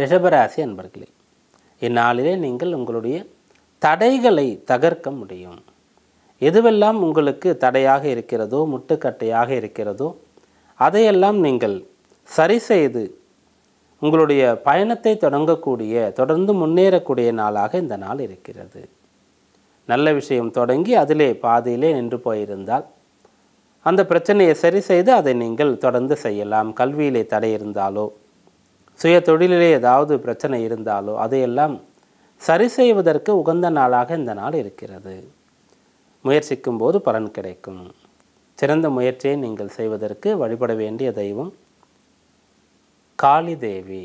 ரிஷபராசி அன்பர்களே இந்நாளிலே நீங்கள் உங்களுடைய தடைகளை தகர்க்க முடியும் எதுவெல்லாம் உங்களுக்கு தடையாக இருக்கிறதோ முட்டுக்கட்டையாக இருக்கிறதோ அதையெல்லாம் நீங்கள் சரி செய்து உங்களுடைய பயணத்தை தொடங்கக்கூடிய தொடர்ந்து முன்னேறக்கூடிய நாளாக இந்த நாள் இருக்கிறது நல்ல விஷயம் தொடங்கி அதிலே பாதியிலே நின்று போயிருந்தால் அந்த பிரச்சனையை சரி செய்து அதை நீங்கள் தொடர்ந்து செய்யலாம் கல்வியிலே தடை இருந்தாலோ சுய தொழிலிலே ஏதாவது பிரச்சனை இருந்தாலோ அதையெல்லாம் சரி செய்வதற்கு உகந்த நாளாக இந்த நாள் இருக்கிறது முயற்சிக்கும் போது பலன் கிடைக்கும் சிறந்த முயற்சியை நீங்கள் செய்வதற்கு வழிபட வேண்டிய தெய்வம் காளி தேவி